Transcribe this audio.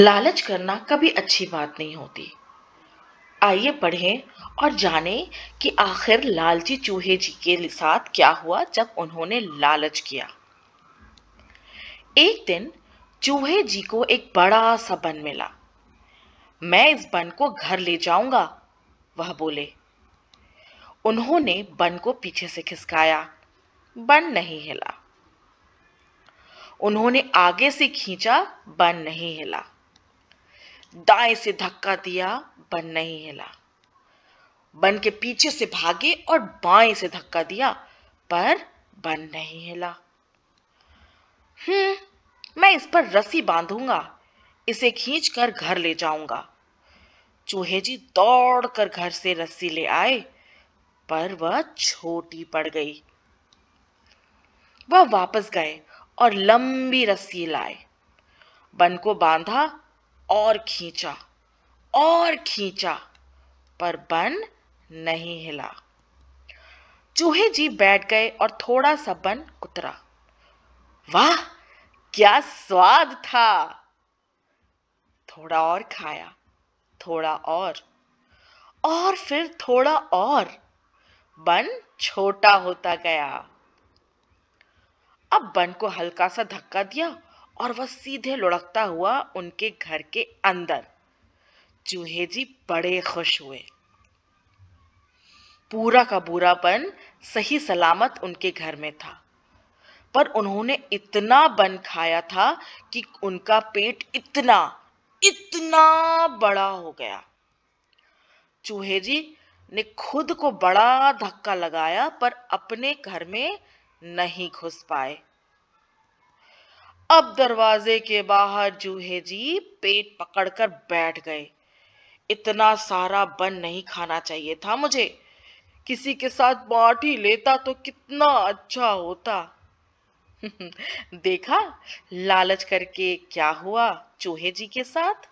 लालच करना कभी अच्छी बात नहीं होती आइए पढ़ें और जानें कि आखिर लालची चूहे जी के साथ क्या हुआ जब उन्होंने लालच किया एक दिन चूहे जी को एक बड़ा सा बन मिला मैं इस बन को घर ले जाऊंगा वह बोले उन्होंने बन को पीछे से खिसकाया बन नहीं हिला उन्होंने आगे से खींचा बन नहीं हिला दाएं से धक्का दिया बन नहीं हिला बन के पीछे से भागे और बाएं से धक्का दिया पर बन नहीं हिला हम्म मैं इस पर रस्सी बांधूंगा इसे खींच कर घर ले जाऊंगा चूहे जी दौड़ कर घर से रस्सी ले आए पर वह छोटी पड़ गई वह वापस गए और लंबी रस्सी लाए बन को बांधा और खींचा और खींचा पर बन नहीं हिला चूहे जी बैठ गए और थोड़ा सा बन कुतरा वाह क्या स्वाद था थोड़ा और खाया थोड़ा और और फिर थोड़ा और बन छोटा होता गया अब बन को हल्का सा धक्का दिया और वह सीधे लुढ़कता हुआ उनके घर के अंदर चूहे जी बड़े खुश हुए पूरा का बुरापन सही सलामत उनके घर में था पर उन्होंने इतना बन खाया था कि उनका पेट इतना इतना बड़ा हो गया चूहे जी ने खुद को बड़ा धक्का लगाया पर अपने घर में नहीं घुस पाए अब दरवाजे के बाहर जूहे जी पेट पकड़कर बैठ गए इतना सारा बन नहीं खाना चाहिए था मुझे किसी के साथ बांट ही लेता तो कितना अच्छा होता देखा लालच करके क्या हुआ चूहे जी के साथ